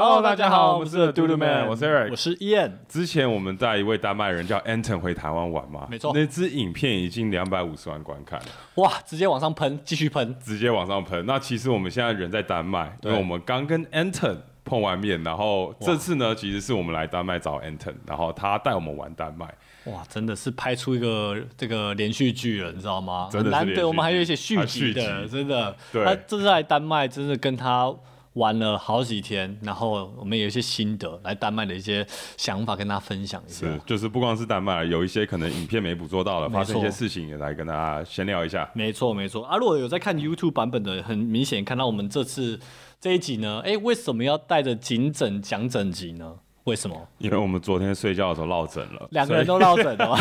Hello，大家好，我是 d u d e Man，我是 r i c 我是 Ian。之前我们带一位丹麦人叫 Anton 回台湾玩嘛，没错，那支影片已经两百五十万观看，哇，直接往上喷，继续喷，直接往上喷。那其实我们现在人在丹麦，因为我们刚跟 Anton 碰完面，然后这次呢，其实是我们来丹麦找 Anton，然后他带我们玩丹麦。哇，真的是拍出一个这个连续剧了，你知道吗？真的得，我们还有一些续集的，真的。对，他这次来丹麦，真的跟他。玩了好几天，然后我们有一些心得，来丹麦的一些想法跟大家分享一下。是，就是不光是丹麦，有一些可能影片没捕捉到的，发生一些事情也来跟大家闲聊一下。没错，没错。啊，如果有在看 YouTube 版本的，很明显看到我们这次这一集呢，哎，为什么要带着警枕讲整集呢？为什么？因为我们昨天睡觉的时候落枕了，两个人都 落枕了。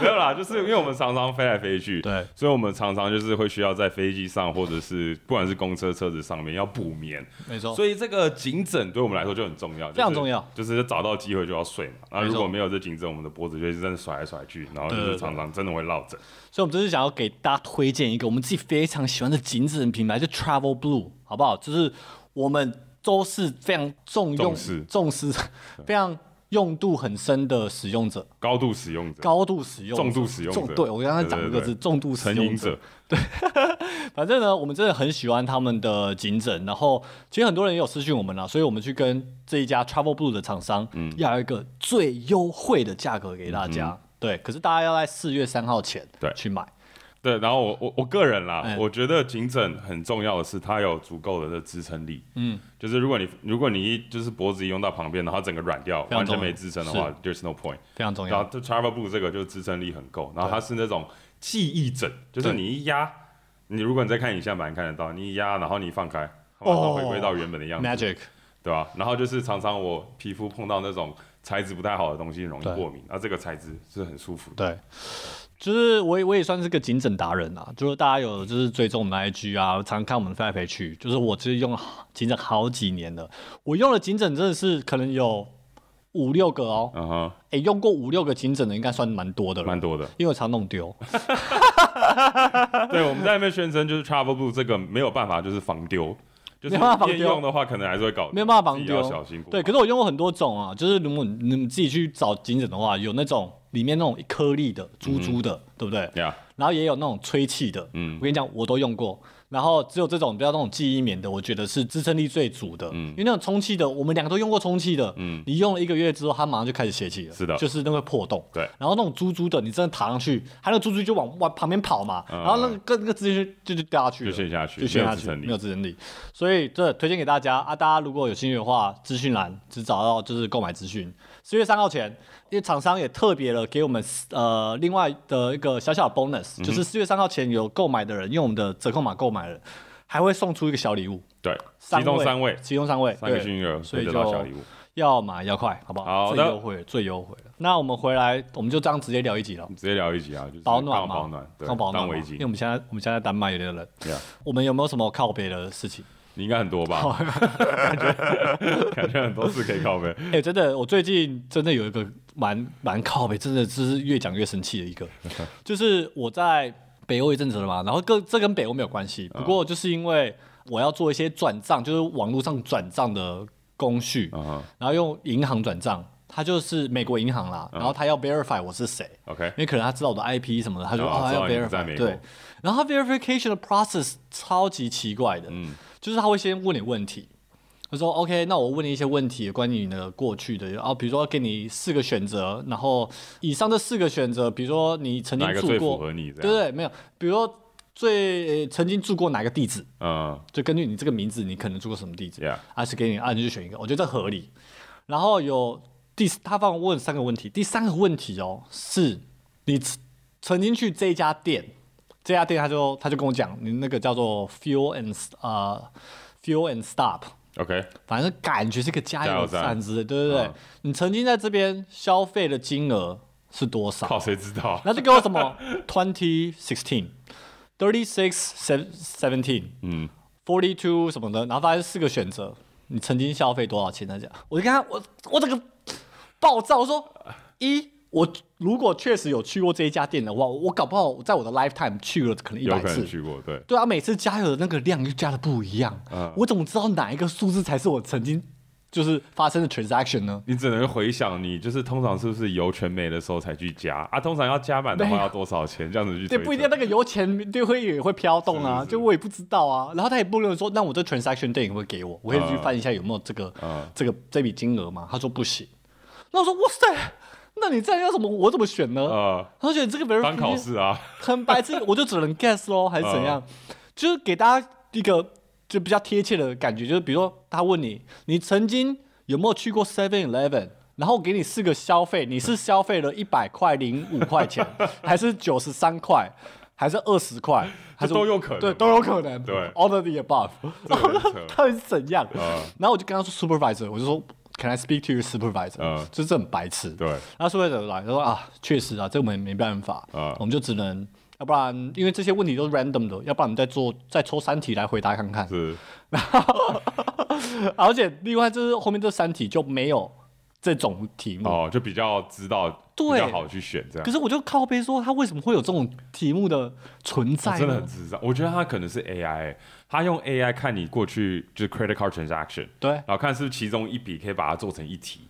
没有啦，就是因为我们常常飞来飞去，对，所以我们常常就是会需要在飞机上或者是不管是公车车子上面要补眠，没错。所以这个颈枕对我们来说就很重要，非常重要，就是找到机会就要睡嘛。那如果没有这颈枕，我们的脖子就会真的甩来甩去，然后就是常常真的会落枕。所以我们这是想要给大家推荐一个我们自己非常喜欢的颈枕品牌，就 Travel Blue，好不好？就是我们。都是非常重用、重视、非常用度很深的使用者，高度使用者，高度使用、重度使用者。对我刚才讲一个字，重度使用者。对，反正呢，我们真的很喜欢他们的景枕。然后，其实很多人也有私讯我们了，所以我们去跟这一家 Travel Blue 的厂商要一个最优惠的价格给大家。对，可是大家要在四月三号前对去买。对，然后我我我个人啦，我觉得颈枕很重要的是它有足够的这支撑力。嗯，就是如果你如果你一就是脖子一用到旁边，然后整个软掉，完全没支撑的话，There's no point。非常重要。然后 Travel Book 这个就支撑力很够，然后它是那种记忆枕，就是你一压，你如果你在看影像版看得到，你一压然后你放开，马上回归到原本的样子。Magic。对吧？然后就是常常我皮肤碰到那种材质不太好的东西容易过敏，那这个材质是很舒服的。对。就是我也我也算是个警枕达人啊，就是大家有就是追踪我们 IG 啊，常看我们飞来飞去，就是我其实用警枕好几年了，我用了警枕真的是可能有五六个哦，嗯哼，诶，用过五六个警枕的应该算蛮多的了，蛮多的，因为我常弄丢。对，我们在那边宣称就是 Travel Blue 这个没有办法就是防丢。没办法用的话可能还是会搞，没有办法防丢。对，可是我用过很多种啊，就是如果你们自己去找颈枕的话，有那种里面那种颗粒的、珠珠的，对不对？然后也有那种吹气的，嗯，我跟你讲，我都用过。然后只有这种比较那种记忆棉的，我觉得是支撑力最足的。嗯。因为那种充气的，我们两个都用过充气的。嗯。你用了一个月之后，它马上就开始泄气了。是的。就是那个破洞。对。然后那种猪猪的，你真的躺上去，它那个猪猪就往往旁边跑嘛。然后那个跟那个支撑就就掉下去。就陷下去。就陷下去。没有支撑力。所以这推荐给大家啊，大家如果有兴趣的话，资讯栏只找到就是购买资讯。四月三号前，因为厂商也特别了给我们呃另外的一个小小 bonus，就是四月三号前有购买的人用我们的折扣码购买。还会送出一个小礼物，对，其中三位，其中三位三个幸运儿，所以就要买要快，好不好？好的，优惠最优惠那我们回来，我们就这样直接聊一集了，直接聊一集啊，保暖嘛，保暖，当保暖嘛，因为我们现在我们现在丹麦有那个人，我们有没有什么靠背的事情？你应该很多吧？感觉 感觉很多事可以靠背。哎，真的，我最近真的有一个蛮蛮靠背，真的就是越讲越生气的一个，就是我在。北欧一阵子了嘛，然后跟这跟北欧没有关系，不过就是因为我要做一些转账，就是网络上转账的工序，然后用银行转账，他就是美国银行啦，然后他要 verify 我是谁，OK，因为可能他知道我的 IP 什么的，他说他要 verify，对，然后 verification 的 process 超级奇怪的，嗯，就是他会先问你问题。他说：“OK，那我问你一些问题，关于你的过去的啊，比如说给你四个选择，然后以上这四个选择，比如说你曾经住过，对对，没有，比如说最曾经住过哪个地址？嗯，就根据你这个名字，你可能住过什么地址？啊，是给你啊，你就选一个，我觉得这合理。然后有第，他帮我问三个问题，第三个问题哦，是你曾经去这家店，这家店他就他就跟我讲，你那个叫做 fuel and 呃 fuel and stop。” OK，反正感觉这个加油站之类，对对对，你曾经在这边消费的金额是多少？靠，谁知道？那就给我什么 twenty sixteen，thirty six se v e n t e e n 嗯，forty two 什么的，然后发现四个选择，你曾经消费多少钱？他讲，我就跟他，我我这个暴躁，我说一。我如果确实有去过这一家店的话，我搞不好在我的 lifetime 去了可能一百次。去过，对。对啊，每次加油的那个量又加的不一样，我怎么知道哪一个数字才是我曾经就是发生的 transaction 呢？你只能回想，你就是通常是不是油全没的时候才去加？啊，通常要加满的话要多少钱？这样子去对，不一定那个油钱就会也会飘动啊，就我也不知道啊。然后他也不能说，那我这 transaction 店影会给我，我会去翻一下有没有这个，这个这笔金额嘛？他说不行。那我说哇塞。那你这样要什么？我怎么选呢？他、觉得这个 very e a s 很白痴，我就只能 guess 喽，还是怎样？就是给大家一个就比较贴切的感觉，就是比如说他问你，你曾经有没有去过 Seven Eleven？然后给你四个消费，你是消费了一百块零五块钱，还是九十三块，还是二十块，还是都有可能，对，都有可能，对，all of the above。然后 他怎样？然后我就跟他说，supervisor，我就说。Can I speak to your supervisor？嗯，这是很白痴。对，那 supervisor 来说啊，确实啊，这我也没办法，我们就只能，要不然，因为这些问题都是 random 的，要不然我们再做再抽三题来回答看看。是，然后，而且另外就是后面这三题就没有。这种题目哦，就比较知道，比较好去选这样。可是我就靠背说他为什么会有这种题目的存在，真的很智障。我觉得他可能是 AI，他用 AI 看你过去就是 credit card transaction，对，然后看是不是其中一笔可以把它做成一题，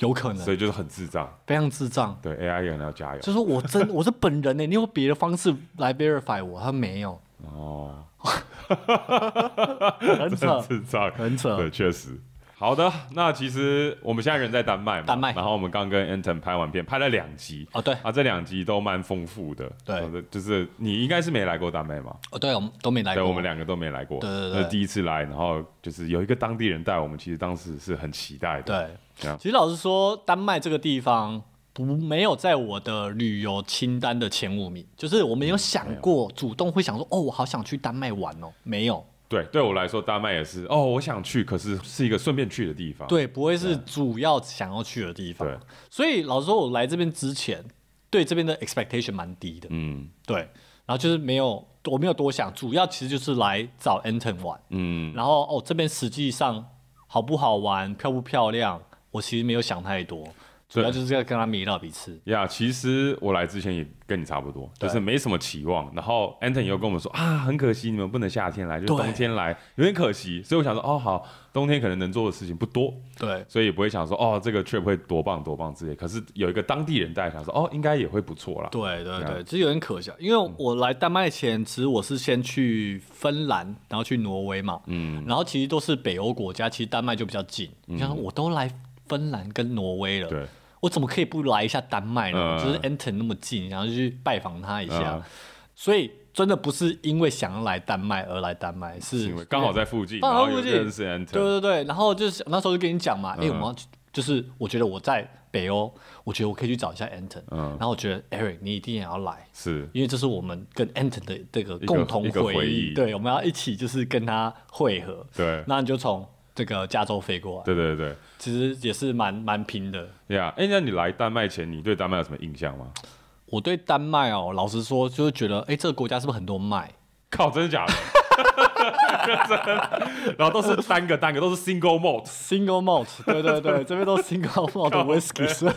有可能，所以就是很智障，非常智障。对 AI 要加油，就是我真 我是本人呢，你用别的方式来 verify 我，他没有哦，很扯，智障，很扯，对，确实。好的，那其实我们现在人在丹麦嘛，丹麦。然后我们刚跟 Anton 拍完片，拍了两集哦，对啊，这两集都蛮丰富的。对，就是你应该是没来过丹麦嘛？哦，对，我们都没来过，我们两个都没来过，对对对，是第一次来。然后就是有一个当地人带我们，其实当时是很期待的。对，其实老实说，丹麦这个地方不没有在我的旅游清单的前五名，就是我没有想过主动会想说，哦，我好想去丹麦玩哦，没有。对，对我来说，大麦也是哦，我想去，可是是一个顺便去的地方，对，不会是主要想要去的地方。对，所以老实说，我来这边之前，对这边的 expectation 蛮低的，嗯，对，然后就是没有，我没有多想，主要其实就是来找 Anton 玩，嗯，然后哦，这边实际上好不好玩，漂不漂亮，我其实没有想太多。主要就是要跟他迷到彼此。呀，其实我来之前也跟你差不多，就是没什么期望。然后 Anton 又跟我们说啊，很可惜你们不能夏天来，就冬天来，有点可惜。所以我想说，哦，好，冬天可能能做的事情不多，对，所以不会想说，哦，这个 trip 会多棒多棒之类。可是有一个当地人带，想说，哦，应该也会不错啦。对对对，其实有点可笑，因为我来丹麦前，其实我是先去芬兰，然后去挪威嘛，嗯，然后其实都是北欧国家，其实丹麦就比较近。你看，我都来芬兰跟挪威了，对。我怎么可以不来一下丹麦呢？就是 Anton 那么近，然后去拜访他一下，所以真的不是因为想要来丹麦而来丹麦，是刚好在附近，刚好附近认识 Anton，对对对。然后就是那时候就跟你讲嘛，因为我们就是我觉得我在北欧，我觉得我可以去找一下 Anton，然后我觉得 Eric 你一定也要来，是因为这是我们跟 Anton 的这个共同回忆，对，我们要一起就是跟他会合，对，那你就从。这个加州飞过，对对对，其实也是蛮蛮拼的。对啊，哎，那你来丹麦前，你对丹麦有什么印象吗？我对丹麦哦，老实说，就是觉得，哎，这个国家是不是很多麦？靠，真的假的？然后都是单个单个，都是 single malt，single malt。对对对，这边都是 single malt whiskey。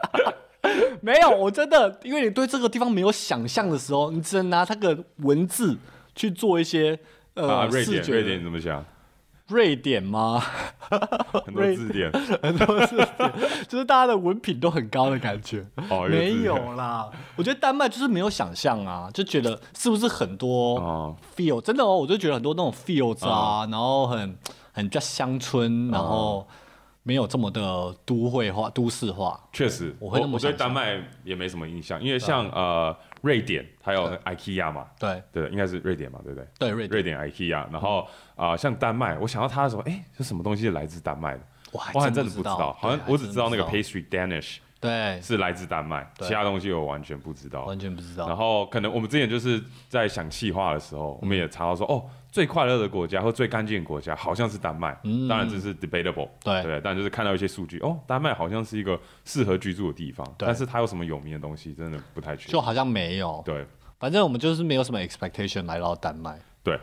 没有，我真的，因为你对这个地方没有想象的时候，你只能拿它个文字去做一些呃啊、瑞典，瑞典，怎么想？瑞典吗？很多字典，很多字典，就是大家的文品都很高的感觉。没有啦，我觉得丹麦就是没有想象啊，就觉得是不是很多 feel 真的哦，我就觉得很多那种 feels 啊，然后很很像乡村，然后没有这么的都会化、都市化。确实，我会那么对丹麦也没什么印象，因为像呃。瑞典，还有 IKEA 嘛，对对，应该是瑞典嘛，对不对？对，瑞典，瑞典 IKEA，然后啊，像丹麦，我想到它的时候，哎，是什么东西来自丹麦的？我还真的不知道，好像我只知道那个 pastry Danish。对，是来自丹麦，其他东西我完全不知道，完全不知道。然后可能我们之前就是在想计化的时候，我们也查到说，哦，最快乐的国家或最干净国家好像是丹麦，当然这是 debatable，对对。但就是看到一些数据，哦，丹麦好像是一个适合居住的地方，但是它有什么有名的东西，真的不太确定。就好像没有，对，反正我们就是没有什么 expectation 来到丹麦。对，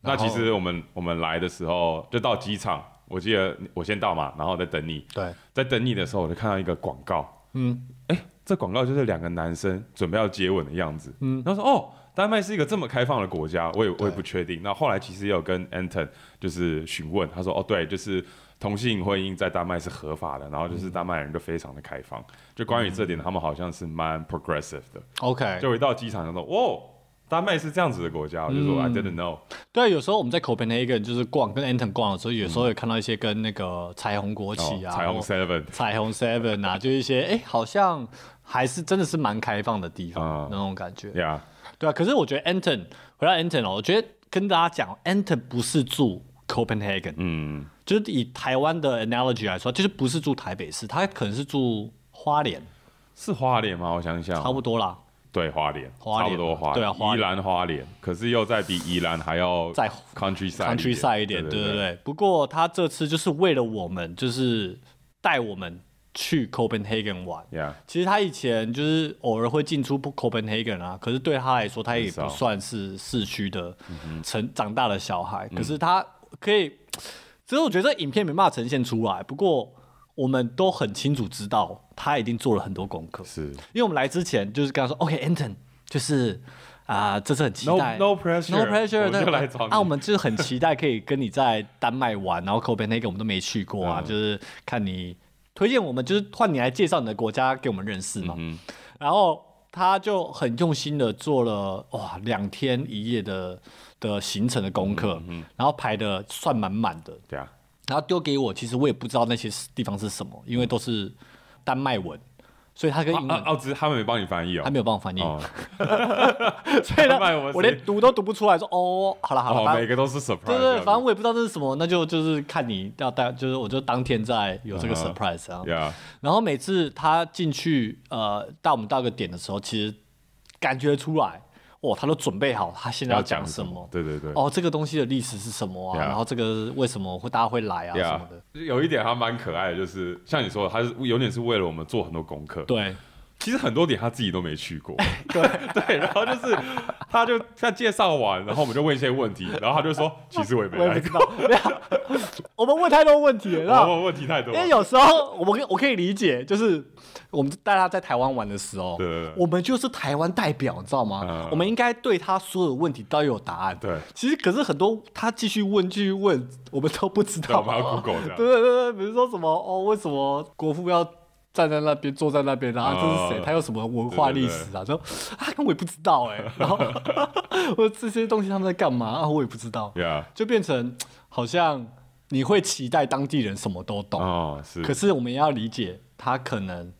那其实我们我们来的时候就到机场。我记得我先到嘛，然后在等你。对，在等你的时候，我就看到一个广告。嗯，哎，这广告就是两个男生准备要接吻的样子。嗯，他说：“哦，丹麦是一个这么开放的国家，我也我也不确定。”那后来其实也有跟 Anton 就是询问，他说：“哦，对，就是同性婚姻在丹麦是合法的，然后就是丹麦人都非常的开放，就关于这点，他们好像是蛮 progressive 的。” OK，就一到机场就说：“哦，丹麦是这样子的国家，我就是说 I didn't know。对啊，有时候我们在 Copenhagen 就是逛，跟 Anton 逛的时候，有时候也看到一些跟那个彩虹国旗啊，彩虹 Seven、彩虹 Seven 啊，就一些哎，好像还是真的是蛮开放的地方那种感觉。Yeah。对啊，可是我觉得 Anton 回到 Anton 哦，我觉得跟大家讲，Anton 不是住 Copenhagen，嗯，就是以台湾的 analogy 来说，就是不是住台北市，他可能是住花莲，是花莲吗？我想想，差不多啦。对，花莲差不多花对啊，宜兰花莲，可是又在比宜兰还要再 country s i d e country s i d e 一点，对对对。不过他这次就是为了我们，就是带我们去 Copenhagen 玩。Yeah，其实他以前就是偶尔会进出 Copenhagen 啊，可是对他来说，他也不算是市区的成长大的小孩。可是他可以，其实我觉得影片没办法呈现出来。不过。我们都很清楚知道，他已经做了很多功课。是，因为我们来之前就是跟他说，OK，Anton，就是啊，这次很期待，no pressure，no pressure。啊，我们就是很期待可以跟你在丹麦玩，然后 Copenhagen 我们都没去过啊，就是看你推荐，我们就是换你来介绍你的国家给我们认识嘛。嗯。然后他就很用心的做了哇两天一夜的的行程的功课，然后排的算满满的。对啊。然后丢给我，其实我也不知道那些地方是什么，因为都是丹麦文，所以他跟英奥只是他们没帮你翻译哦，他没有帮我翻译，所以呢，我连读都读不出来，说哦，好了好了，每个都是 surprise，对对，反正我也不知道这是什么，那就就是看你要带，就是我就当天在有这个 surprise 啊，然后每次他进去呃到我们到个点的时候，其实感觉出来。哦，他都准备好，他现在要讲什么？对对对。哦，这个东西的历史是什么啊？然后这个为什么会大家会来啊？什么的。有一点还蛮可爱的，就是像你说，的，他是有点是为了我们做很多功课。对。其实很多点他自己都没去过，对对，然后就是他就在介绍完，然后我们就问一些问题，然后他就说其实我也没来过。我们问太多问题，了，道吗？问题太多。因为有时候我们我可以理解，就是我们带他在台湾玩的时候，对我们就是台湾代表，你知道吗？我们应该对他所有问题都有答案。对，其实可是很多他继续问继续问，我们都不知道。对对对，比如说什么哦，为什么国父要？站在那边，坐在那边，然后这是谁？他有什么文化历史啊？就啊，我也不知道哎。然后 我说这些东西他们在干嘛啊？我也不知道。就变成好像你会期待当地人什么都懂啊，是。可是我们也要理解，他可能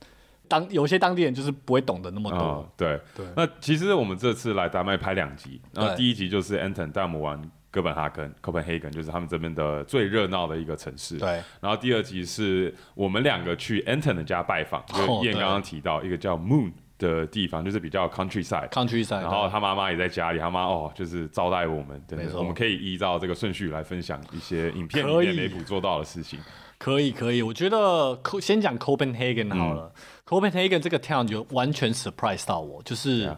当有些当地人就是不会懂得那么多。对对。那其实我们这次来丹麦拍两集，那第一集就是 Anton 大魔王。哥本哈根，o p e n h a g e n 就是他们这边的最热闹的一个城市。对。然后第二集是我们两个去 Anton 的家拜访，就燕刚刚提到一个叫 Moon 的地方，就是比较 countryside，countryside。然后他妈妈也在家里，他妈哦就是招待我们。对，没错。我们可以依照这个顺序来分享一些影片里面雷普做到的事情。可以，可以。我觉得先讲 Copenhagen 好了。，Copenhagen 这个 town 就完全 surprise 到我，就是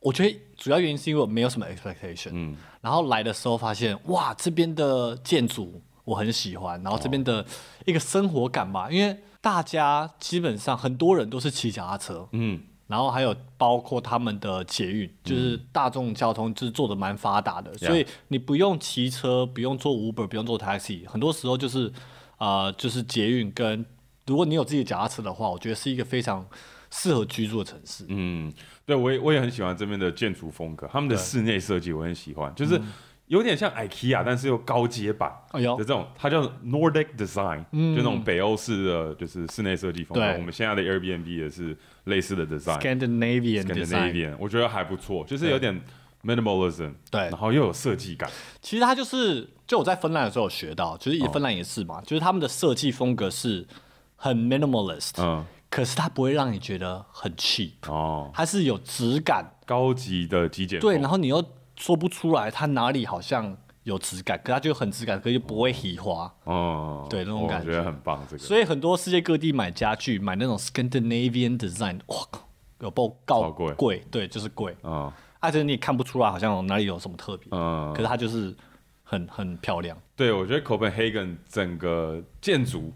我觉得主要原因是因为我没有什么 expectation。嗯。然后来的时候发现，哇，这边的建筑我很喜欢，然后这边的一个生活感嘛，因为大家基本上很多人都是骑脚踏车，嗯，然后还有包括他们的捷运，就是大众交通就是做的蛮发达的，所以你不用骑车，不用坐 Uber，不用坐 Taxi，很多时候就是，呃，就是捷运跟如果你有自己的脚踏车的话，我觉得是一个非常。适合居住的城市，嗯，对，我也我也很喜欢这边的建筑风格，他们的室内设计我很喜欢，就是有点像 IKEA，但是又高阶版，哎呦，就这种，它叫 Nordic design，就那种北欧式的，就是室内设计风格。我们现在的 Airbnb 也是类似的 design，Scandinavian design，我觉得还不错，就是有点 minimalism，对，然后又有设计感。其实它就是，就我在芬兰的时候有学到，其实芬兰也是嘛，就是他们的设计风格是很 minimalist，嗯。可是它不会让你觉得很 cheap，哦，它是有质感，高级的极简。对，然后你又说不出来它哪里好像有质感，可它就很质感，可又不会 h 花。哦，对，那种感觉很棒。这个。所以很多世界各地买家具，买那种 Scandinavian design，哇靠，有包高贵，贵，对，就是贵。嗯。而且你也看不出来，好像哪里有什么特别。嗯。可是它就是很很漂亮。对，我觉得 Copenhagen 整个建筑。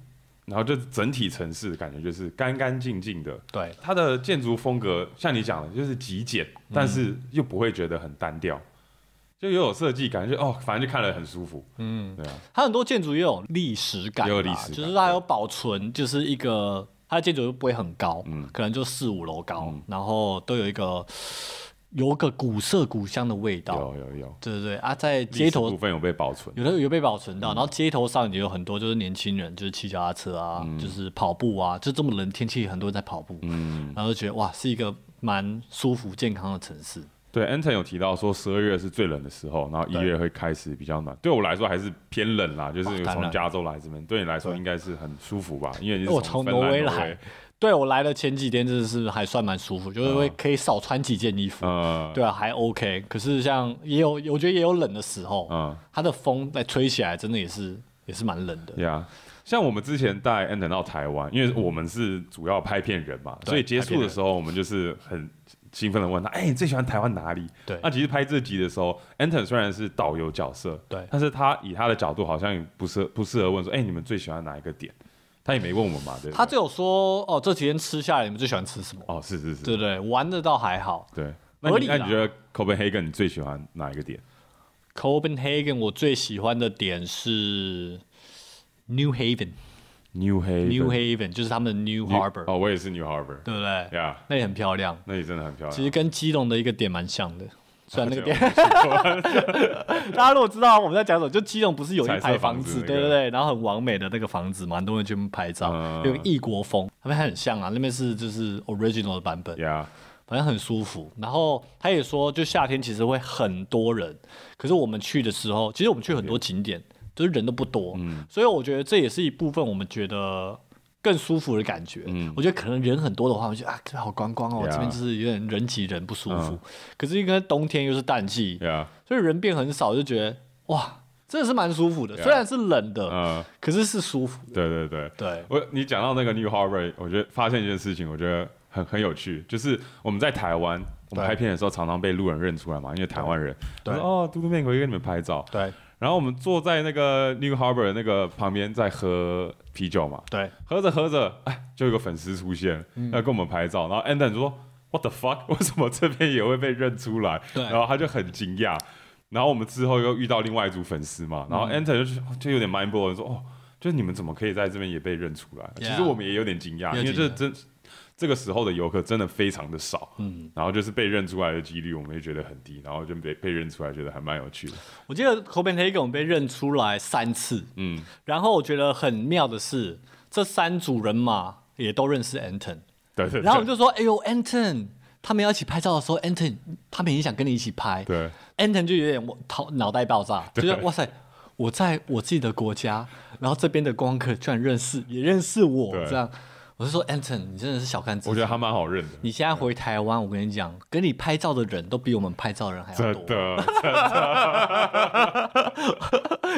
然后就整体城市感觉就是干干净净的，对它的建筑风格，像你讲的，就是极简，但是又不会觉得很单调，就有设计感，就哦，反正就看了很舒服，嗯，对啊，它很多建筑也有历史感，有历史感，就是它有保存，就是一个它的建筑又不会很高，嗯，可能就四五楼高，然后都有一个。有个古色古香的味道，有有有，对对对啊，在街头部分有被保存，有的有被保存到，然后街头上也有很多就是年轻人，就是骑脚踏车啊，就是跑步啊，就这么冷天气，很多人在跑步，嗯，然后觉得哇，是一个蛮舒服健康的城市。对，Anton 有提到说十二月是最冷的时候，然后一月会开始比较暖，对我来说还是偏冷啦，就是从加州来这边，对你来说应该是很舒服吧，因为你是从挪威来。对我来的前几天真的是还算蛮舒服，就是会可以少穿几件衣服，对啊，还 OK。可是像也有我觉得也有冷的时候，嗯，它的风在吹起来真的也是也是蛮冷的。对啊，像我们之前带 Anton 到台湾，因为我们是主要拍片人嘛，所以结束的时候我们就是很兴奋的问他，哎，你最喜欢台湾哪里？对，那其实拍这集的时候，Anton 虽然是导游角色，对，但是他以他的角度好像不适不适合问说，哎，你们最喜欢哪一个点？他也没问我们嘛，对。他只有说哦，这几天吃下来，你们最喜欢吃什么？哦，是是是，对对？玩的倒还好，对，那你觉得 Copenhagen 你最喜欢哪一个点？Copenhagen 我最喜欢的点是 New Haven。New Haven New Haven 就是他们的 New Harbor。哦，我也是 New Harbor，对不对？Yeah。那也很漂亮，那也真的很漂亮。其实跟基隆的一个点蛮像的。然那个店，大家如果知道我们在讲什么，就基隆不是有一排房子，对不对？然后很完美的那个房子，嘛，很多人去拍照，有异国风，那边很像啊。那边是就是 original 的版本，反正很舒服。然后他也说，就夏天其实会很多人，可是我们去的时候，其实我们去很多景点就是人都不多，所以我觉得这也是一部分我们觉得。更舒服的感觉，嗯，我觉得可能人很多的话，我觉得啊，这边好光光哦，这边就是有点人挤人不舒服。可是因为冬天又是淡季，所以人变很少，就觉得哇，真的是蛮舒服的。虽然是冷的，嗯，可是是舒服。对对对对，我你讲到那个 New Harbor，我觉得发现一件事情，我觉得很很有趣，就是我们在台湾，我们拍片的时候常常被路人认出来嘛，因为台湾人，对哦，嘟嘟面可以跟你们拍照，对。然后我们坐在那个 New Harbor 的那个旁边，在喝啤酒嘛。对。喝着喝着，哎，就有个粉丝出现，要跟我们拍照。然后 Anton 说：“What the fuck？为什么这边也会被认出来？”对。然后他就很惊讶。然后我们之后又遇到另外一组粉丝嘛。然后 Anton 就就有点 mind blown，说：“哦，就是你们怎么可以在这边也被认出来？”其实我们也有点惊讶，因为这真。这个时候的游客真的非常的少，嗯，然后就是被认出来的几率，我们也觉得很低，然后就被被认出来，觉得还蛮有趣的。我记得 Koben h g n 被认出来三次，嗯，然后我觉得很妙的是，这三组人马也都认识 Anton，对对，然后我们就说，哎呦，Anton，他们要一起拍照的时候，Anton 他们也想跟你一起拍，对，Anton 就有点我头脑袋爆炸，就是哇塞，我在我自己的国家，然后这边的光客居然认识，也认识我这样。我是说，Anton，你真的是小看自己。我觉得他蛮好认的。你现在回台湾，我跟你讲，跟你拍照的人都比我们拍照人还要多。真的，真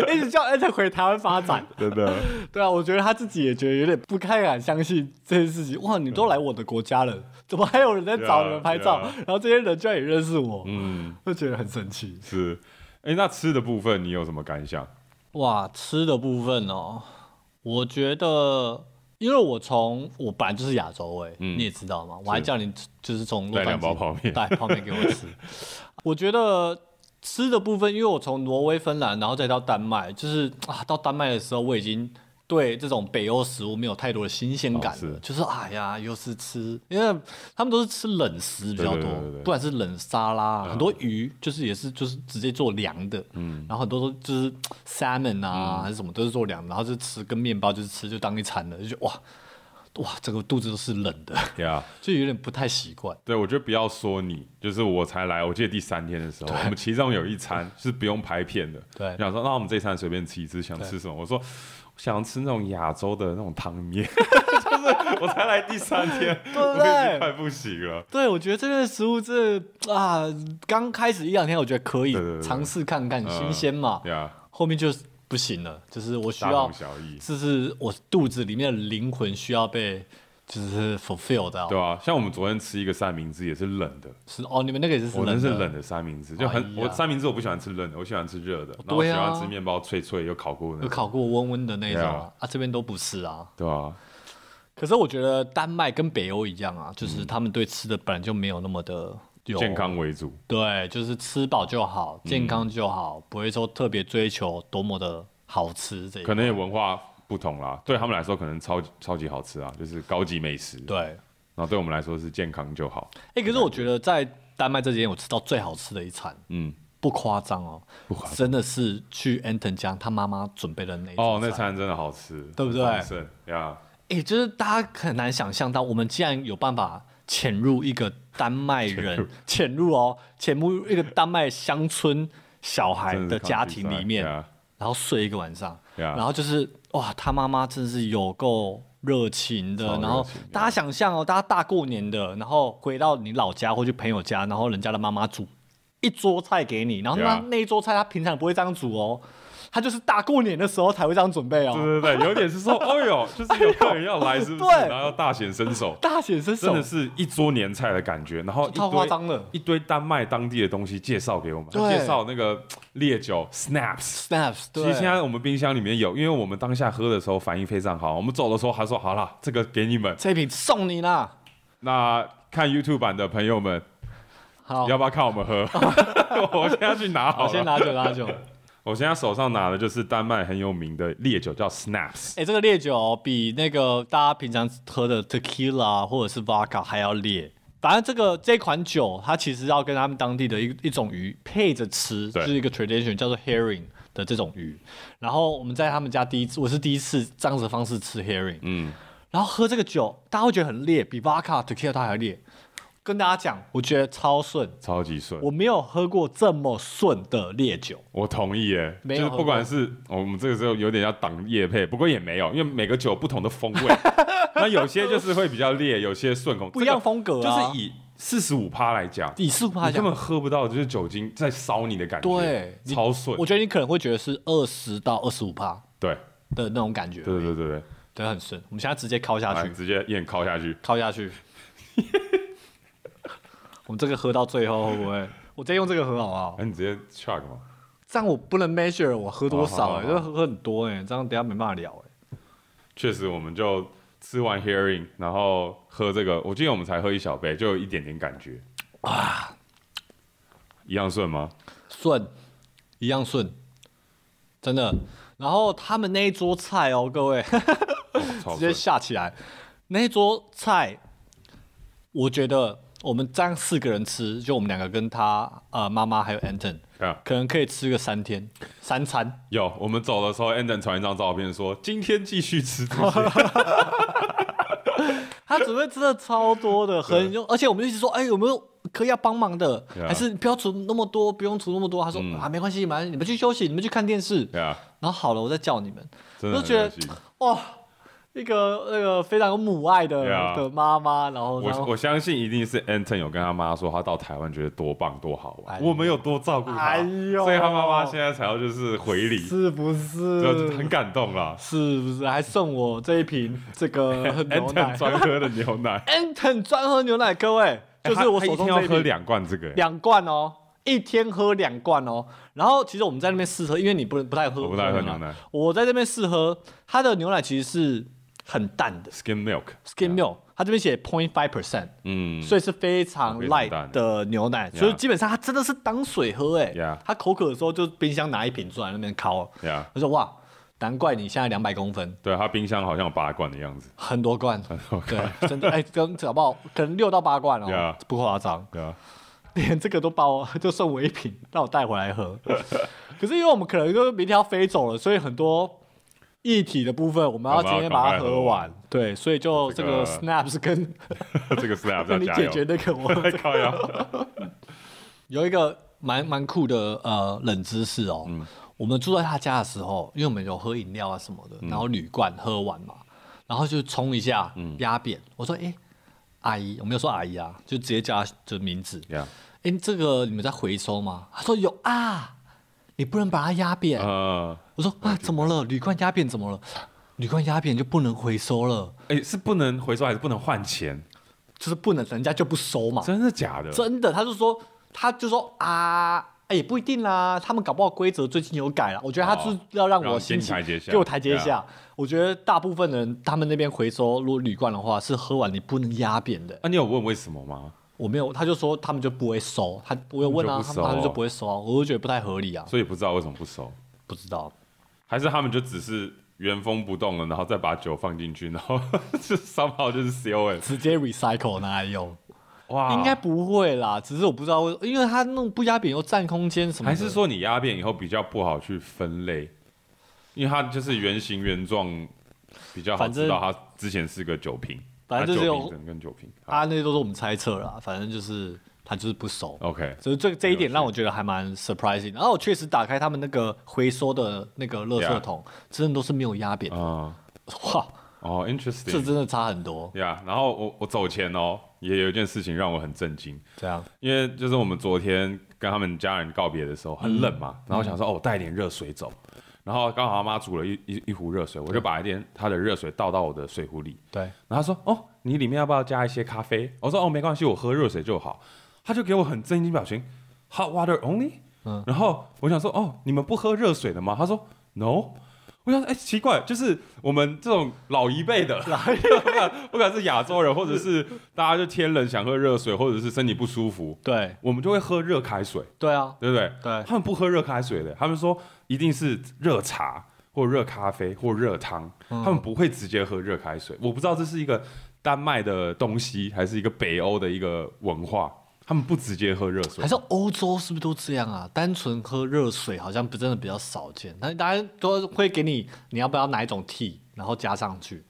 的。一直叫 Anton 回台湾发展。真的，对啊，我觉得他自己也觉得有点不太敢相信这件事情。哇，你都来我的国家了，怎么还有人在找你们拍照？然后这些人居然也认识我，嗯，就觉得很神奇。是，哎，那吃的部分你有什么感想？哇，吃的部分哦，我觉得。因为我从我本来就是亚洲味，你也知道嘛，我还叫你就是从带两包泡面，带泡面给我吃。我觉得吃的部分，因为我从挪威、芬兰，然后再到丹麦，就是啊，到丹麦的时候我已经。对这种北欧食物没有太多的新鲜感了，就是哎呀，又是吃，因为他们都是吃冷食比较多，不管是冷沙拉，很多鱼就是也是就是直接做凉的，嗯，然后很多都就是 salmon 啊还是什么都是做凉，然后就吃跟面包就是吃就当一餐了，就哇哇这个肚子都是冷的，对啊，就有点不太习惯。对，我觉得不要说你，就是我才来，我记得第三天的时候，我们其中有一餐是不用拍片的，对，想说那我们这餐随便吃一只，想吃什么，我说。想吃那种亚洲的那种汤面，就是我才来第三天，我已经快不行了。对，我觉得这边的食物这啊，刚开始一两天我觉得可以尝试看看新鲜嘛，后面就不行了，就是我需要，就是我肚子里面的灵魂需要被。就是 fulfill 的，对啊，像我们昨天吃一个三明治也是冷的，是哦，你们那个也是冷的。我们是冷的三明治，就很我三明治我不喜欢吃冷的，我喜欢吃热的。对呀，我喜欢吃面包脆脆又烤过，有烤过温温的那种啊。这边都不是啊，对啊，可是我觉得丹麦跟北欧一样啊，就是他们对吃的本来就没有那么的健康为主，对，就是吃饱就好，健康就好，不会说特别追求多么的好吃，这可能有文化。不同啦，对他们来说可能超级超级好吃啊，就是高级美食。对，然后对我们来说是健康就好。哎，可是我觉得在丹麦这几天，我吃到最好吃的一餐，嗯，不夸张哦，真的是去 Anton 家他妈妈准备的那哦，那餐真的好吃，对不对？是呀，哎，就是大家很难想象到，我们竟然有办法潜入一个丹麦人，潜入哦，潜入一个丹麦乡村小孩的家庭里面。然后睡一个晚上，然后就是哇，他妈妈真是有够热情的。然后大家想象哦，大家大过年的，然后回到你老家或去朋友家，然后人家的妈妈煮一桌菜给你，然后那那一桌菜他平常不会这样煮哦。他就是大过年的时候才会这样准备哦。对对对，有点是说，哎呦，就是有客人要来，是不是？然后要大显身手，大显身手，真的是一桌年菜的感觉。然后一堆丹麦当地的东西介绍给我们，介绍那个烈酒 snaps，snaps。其实现在我们冰箱里面有，因为我们当下喝的时候反应非常好。我们走的时候还说，好了，这个给你们，这瓶送你啦。那看 YouTube 版的朋友们，好，要不要看我们喝？我现在去拿好先拿酒，拿酒。我现在手上拿的就是丹麦很有名的烈酒，叫 Snaps。哎，这个烈酒比那个大家平常喝的 Tequila 或者是 Vodka 还要烈。反正这个这款酒，它其实要跟他们当地的一一种鱼配着吃，就是一个 tradition 叫做 Herring 的这种鱼。然后我们在他们家第一次，我是第一次这样子的方式吃 Herring。嗯。然后喝这个酒，大家会觉得很烈，比 Vodka、Tequila 还要烈。跟大家讲，我觉得超顺，超级顺，我没有喝过这么顺的烈酒。我同意耶，就是不管是我们这个时候有点要挡夜配，不过也没有，因为每个酒不同的风味，那有些就是会比较烈，有些顺口，不一样风格。就是以四十五趴来讲，以四五趴根本喝不到，就是酒精在烧你的感觉，对，超顺。我觉得你可能会觉得是二十到二十五趴，对的那种感觉，对对对对，对很顺。我们现在直接敲下去，直接咽敲下去，敲下去。我们这个喝到最后会不会？我直接用这个喝好不好？哎，你直接 c h u c k 吗？这样我不能 measure 我喝多少哎，就喝很多哎，这样等下没法聊哎。确实，我们就吃完 hearing，然后喝这个。我今天我们才喝一小杯，就有一点点感觉。哇，一样顺吗？顺，一样顺，真的。然后他们那一桌菜哦，各位，直接下起来，那一桌菜，我觉得。我们这样四个人吃，就我们两个跟他呃妈妈还有 Anton，可能可以吃个三天三餐。有，我们走的时候，Anton 传一张照片说：“今天继续吃。”他准备吃的超多的，很用。而且我们一直说：“哎，有没有可以要帮忙的？还是不要储那么多，不用储那么多。”他说：“啊，没关系，你们你们去休息，你们去看电视。”然后好了，我再叫你们。真的得哇。一个那个非常有母爱的的妈妈，然后我我相信一定是 Anton 有跟他妈说他到台湾觉得多棒多好玩，我们有多照顾他，所以他妈妈现在才要就是回礼是不是？很感动啦，是不是？还送我这一瓶这个 Anton 专喝的牛奶，Anton 专喝牛奶，各位就是我手中这个、瓶，两罐哦，一天喝两罐哦。然后其实我们在那边试喝，因为你不能不太喝，不太喝牛奶。我在这边试喝他的牛奶，其实是。很淡的，skin milk，skin milk，它这边写 point five percent，嗯，所以是非常 light 的牛奶，所以基本上它真的是当水喝，哎，他口渴的时候就冰箱拿一瓶出来那边烤，他说哇，难怪你现在两百公分，对，他冰箱好像有八罐的样子，很多罐，对，真的，哎，跟找不到，可能六到八罐哦，不夸张，连这个都包，就送我一瓶让我带回来喝，可是因为我们可能就明天要飞走了，所以很多。一体的部分，我们要今天把它喝完，对，所以就这个 snap 是跟这个 snap，那 你解决那个我 有一个蛮蛮酷的呃冷知识哦，我们住在他家的时候，因为我们有喝饮料啊什么的，然后铝罐喝完嘛，然后就冲一下压扁，我说哎阿姨，我没有说阿姨啊，就直接叫他的名字，哎这个你们在回收吗？他说有啊，你不能把它压扁我说啊，怎么了？铝罐压扁怎么了？铝罐压扁就不能回收了？哎，是不能回收还是不能换钱？就是不能，人家就不收嘛。真的假的？真的，他就说，他就说啊，哎也不一定啦，他们搞不好规则最近有改了。我觉得他就要让我先台下，给我台阶下。我觉得大部分人他们那边回收如果铝罐的话，是喝完你不能压扁的。那你有问为什么吗？我没有，他就说他们就不会收。他我有问啊，他们就不会收啊，我就觉得不太合理啊。所以不知道为什么不收？不知道。还是他们就只是原封不动了，然后再把酒放进去，然后 就刚泡就是 C O S，直接 recycle 拿来用。哇，应该不会啦，只是我不知道为因为它那种不压扁又占空间什么。还是说你压扁以后比较不好去分类，因为它就是圆形原状比较好，知道它之前是个酒瓶，反正就是用跟酒瓶啊，那些都是我们猜测啦，反正就是。他就是不熟，OK，所以这这一点让我觉得还蛮 surprising。然后我确实打开他们那个回收的那个垃圾桶，真的都是没有压扁的，哇，哦，interesting，这真的差很多。对啊，然后我我走前哦，也有一件事情让我很震惊。这样？因为就是我们昨天跟他们家人告别的时候很冷嘛，然后想说哦，我带一点热水走。然后刚好阿妈煮了一一壶热水，我就把一点她的热水倒到我的水壶里。对。然后他说哦，你里面要不要加一些咖啡？我说哦，没关系，我喝热水就好。他就给我很震惊表情，hot water only。嗯，然后我想说，哦，你们不喝热水的吗？他说，no。我想说，哎，奇怪，就是我们这种老一辈的 不管是亚洲人，或者是大家就天冷想喝热水，或者是身体不舒服，对，我们就会喝热开水。对啊，对不对？对，他们不喝热开水的，他们说一定是热茶或热咖啡或热汤，他们不会直接喝热开水。我不知道这是一个丹麦的东西，还是一个北欧的一个文化。他们不直接喝热水，还是欧洲是不是都这样啊？单纯喝热水好像不真的比较少见，但大家都会给你，你要不要哪一种 T，然后加上去，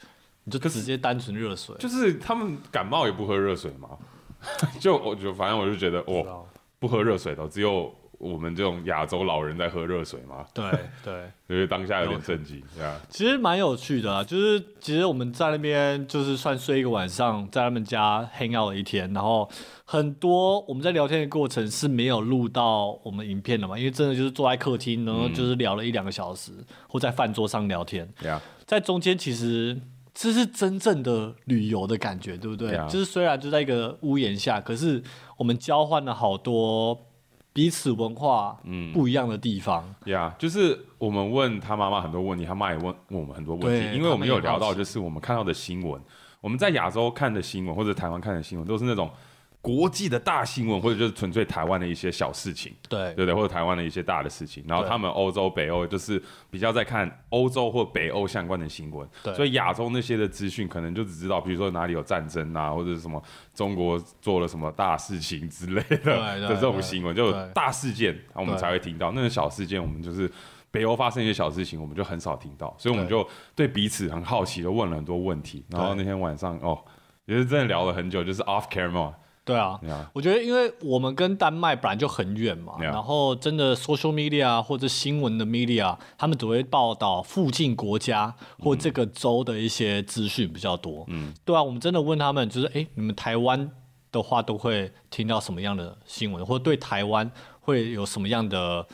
你就直接单纯热水。就是他们感冒也不喝热水吗？就我就反正我就觉得，哦，不喝热水的只有。我们这种亚洲老人在喝热水吗？对 对，因为当下有点震惊，对啊。其实蛮有趣的啊，就是其实我们在那边就是算睡一个晚上，在他们家 hang out 一天，然后很多我们在聊天的过程是没有录到我们影片的嘛，因为真的就是坐在客厅，然后就是聊了一两个小时，或在饭桌上聊天，对啊。在中间其实这是真正的旅游的感觉，对不对？就是虽然就在一个屋檐下，可是我们交换了好多。彼此文化嗯不一样的地方，对啊，就是我们问他妈妈很多问题，他妈也问我们很多问题，因为我们有聊到，就是我们看到的新闻，我们在亚洲看的新闻或者台湾看的新闻，都是那种。国际的大新闻，或者就是纯粹台湾的一些小事情，对对对，或者台湾的一些大的事情。然后他们欧洲、北欧就是比较在看欧洲或北欧相关的新闻，所以亚洲那些的资讯，可能就只知道，比如说哪里有战争啊，或者什么中国做了什么大事情之类的 的这种新闻，就大事件我们才会听到。那种小事件，我们就是北欧发生一些小事情，我们就很少听到，所以我们就对彼此很好奇，就问了很多问题。然后那天晚上哦，也是真的聊了很久，就是 off camera。对啊，我觉得因为我们跟丹麦本来就很远嘛，然后真的 social media 或者新闻的 media，他们只会报道附近国家或这个州的一些资讯比较多。嗯，对啊，我们真的问他们，就是哎，你们台湾的话都会听到什么样的新闻，或对台湾会有什么样的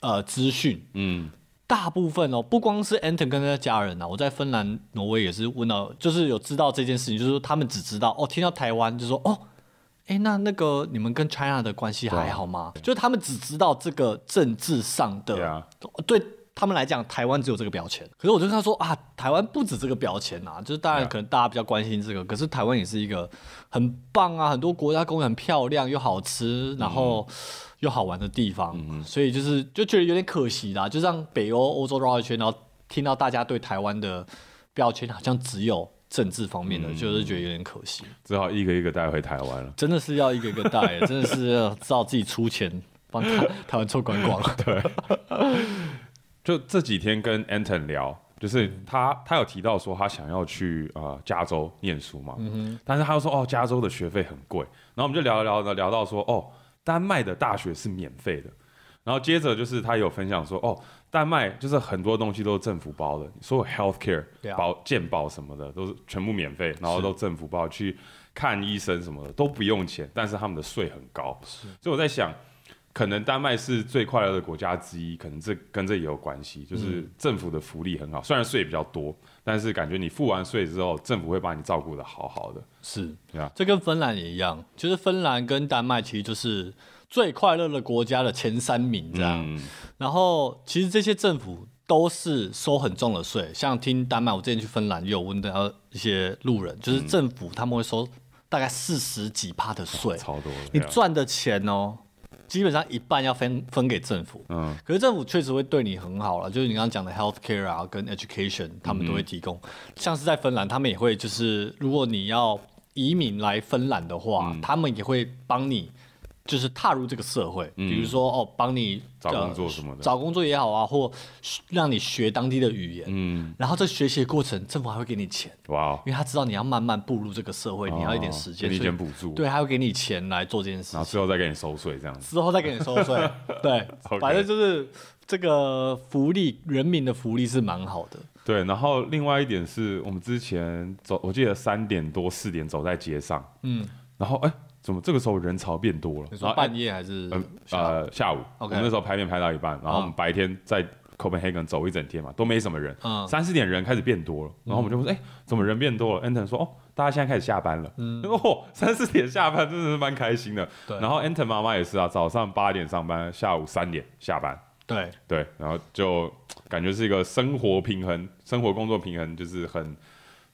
呃资讯？嗯，大部分哦，不光是 Anton 跟他的家人啊，我在芬兰、挪威也是问到，就是有知道这件事情，就是说他们只知道哦，听到台湾就说哦。哎，那那个你们跟 China 的关系还好吗？就是他们只知道这个政治上的，对他们来讲，台湾只有这个标签。可是我就跟他说啊，台湾不止这个标签啊，就是当然可能大家比较关心这个，可是台湾也是一个很棒啊，很多国家公园很漂亮又好吃，然后又好玩的地方。所以就是就觉得有点可惜啦，就让北欧欧洲绕一圈，然后听到大家对台湾的标签好像只有。政治方面的就是觉得有点可惜，只好一个一个带回台湾了。真的是要一个一个带，真的是要道自己出钱帮台 台湾做观光。对，就这几天跟 Anton 聊，就是他他有提到说他想要去啊加州念书嘛，但是他又说哦加州的学费很贵，然后我们就聊了聊聊到说哦丹麦的大学是免费的，然后接着就是他有分享说哦。丹麦就是很多东西都是政府包的，所有 healthcare 保健保什么的都是全部免费，然后都政府包去看医生什么的都不用钱，但是他们的税很高，所以我在想，可能丹麦是最快乐的国家之一，可能这跟这也有关系，就是政府的福利很好，虽然税比较多，但是感觉你付完税之后，政府会把你照顾的好好的，是，对啊，这跟芬兰也一样，就是芬兰跟丹麦其实就是。最快乐的国家的前三名这样，然后其实这些政府都是收很重的税，像听丹麦，我之前去芬兰有问到一些路人，就是政府他们会收大概四十几趴的税，超多。你赚的钱哦，基本上一半要分分给政府，嗯，可是政府确实会对你很好了，就是你刚刚讲的 healthcare 啊跟 education，他们都会提供。像是在芬兰，他们也会就是如果你要移民来芬兰的话，他们也会帮你。就是踏入这个社会，比如说哦，帮你找工作什么的，找工作也好啊，或让你学当地的语言，嗯，然后这学习的过程，政府还会给你钱，哇，因为他知道你要慢慢步入这个社会，你要一点时间，给你点补助，对，他会给你钱来做这件事情，然后最后再给你收税这样子，之后再给你收税，对，反正就是这个福利，人民的福利是蛮好的。对，然后另外一点是我们之前走，我记得三点多四点走在街上，嗯，然后哎。怎么这个时候人潮变多了？你说半夜还是？呃下午。OK。我们那时候拍片拍到一半，然后我们白天在 Copenhagen 走一整天嘛，都没什么人。嗯。三四点人开始变多了，然后我们就说：“哎，怎么人变多了？” Anton 说：“哦，大家现在开始下班了。”嗯。那三四点下班真的是蛮开心的。对。然后 Anton 妈妈也是啊，早上八点上班，下午三点下班。对对，然后就感觉是一个生活平衡、生活工作平衡，就是很。